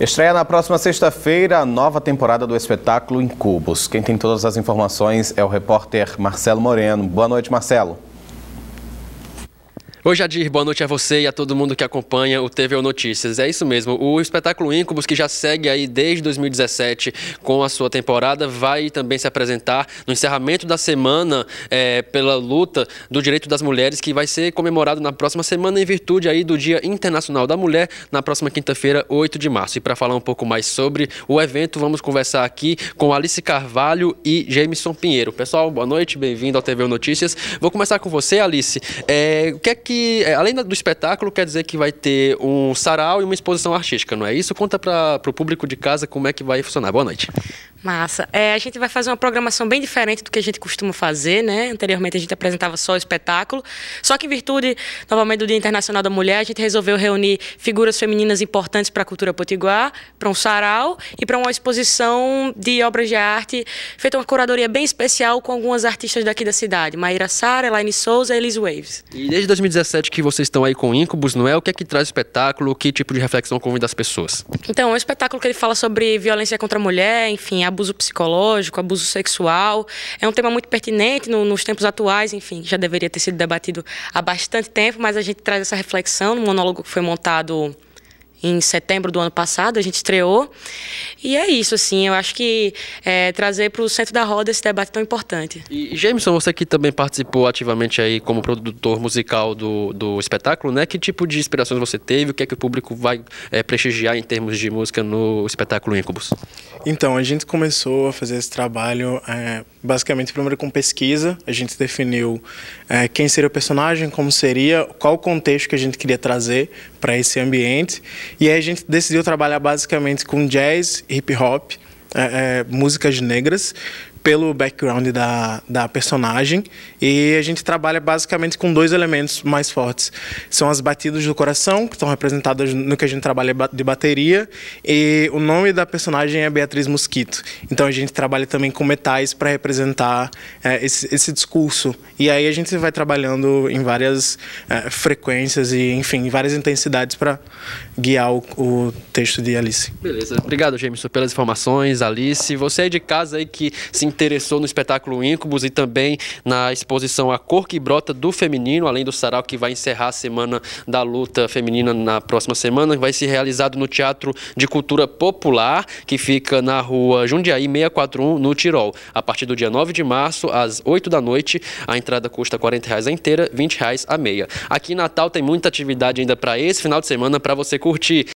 Estreia na próxima sexta-feira a nova temporada do espetáculo Incubos. Quem tem todas as informações é o repórter Marcelo Moreno. Boa noite, Marcelo. Oi, Jadir, boa noite a você e a todo mundo que acompanha o TV Notícias. É isso mesmo, o espetáculo Incubus, que já segue aí desde 2017 com a sua temporada, vai também se apresentar no encerramento da semana é, pela luta do direito das mulheres, que vai ser comemorado na próxima semana em virtude aí do Dia Internacional da Mulher, na próxima quinta-feira, 8 de março. E para falar um pouco mais sobre o evento, vamos conversar aqui com Alice Carvalho e Jameson Pinheiro. Pessoal, boa noite, bem-vindo ao TV Notícias. Vou começar com você, Alice. É, o que é que que, é, além do espetáculo, quer dizer que vai ter um sarau e uma exposição artística, não é isso? Conta para o público de casa como é que vai funcionar. Boa noite. Massa. É, a gente vai fazer uma programação bem diferente do que a gente costuma fazer, né? Anteriormente a gente apresentava só o espetáculo. Só que em virtude, novamente, do Dia Internacional da Mulher, a gente resolveu reunir figuras femininas importantes para a cultura potiguar, para um sarau e para uma exposição de obras de arte, feita uma curadoria bem especial com algumas artistas daqui da cidade. Maíra Sara, Elaine Souza e Elise Waves. E desde 2017 que vocês estão aí com Incubus, não é? O que é que traz o espetáculo? Que tipo de reflexão convida as pessoas? Então, é um espetáculo que ele fala sobre violência contra a mulher, enfim, a abuso psicológico, abuso sexual. É um tema muito pertinente no, nos tempos atuais, enfim, já deveria ter sido debatido há bastante tempo, mas a gente traz essa reflexão no monólogo que foi montado em setembro do ano passado, a gente estreou. E é isso, assim, eu acho que é, trazer para o centro da roda esse debate tão importante. E, Jameson, você que também participou ativamente aí como produtor musical do, do espetáculo, né? Que tipo de inspirações você teve? O que é que o público vai é, prestigiar em termos de música no espetáculo Incubus? Então, a gente começou a fazer esse trabalho é, Basicamente, primeiro com pesquisa, a gente definiu é, quem seria o personagem, como seria, qual o contexto que a gente queria trazer para esse ambiente. E aí a gente decidiu trabalhar basicamente com jazz, hip hop, é, é, músicas negras, pelo background da, da personagem. E a gente trabalha basicamente com dois elementos mais fortes. São as batidas do coração, que estão representadas no que a gente trabalha de bateria. E o nome da personagem é Beatriz Mosquito. Então a gente trabalha também com metais para representar é, esse, esse, discurso. E aí a gente vai trabalhando em várias é, frequências e, enfim, várias intensidades para guiar o, o texto de Alice. Beleza. Obrigado, Jameson, pelas informações. Alice, você é de casa aí que se interessou no espetáculo Incubus e também na exposição A Cor que Brota do Feminino, além do sarau que vai encerrar a semana da luta feminina na próxima semana, vai ser realizado no Teatro de Cultura Popular, que fica na rua Jundiaí 641, no Tirol. A partir do dia 9 de março, às 8 da noite, a entrada custa R$ 40 reais a inteira, R$ 20 reais a meia. Aqui em Natal tem muita atividade ainda para esse final de semana para você curtir.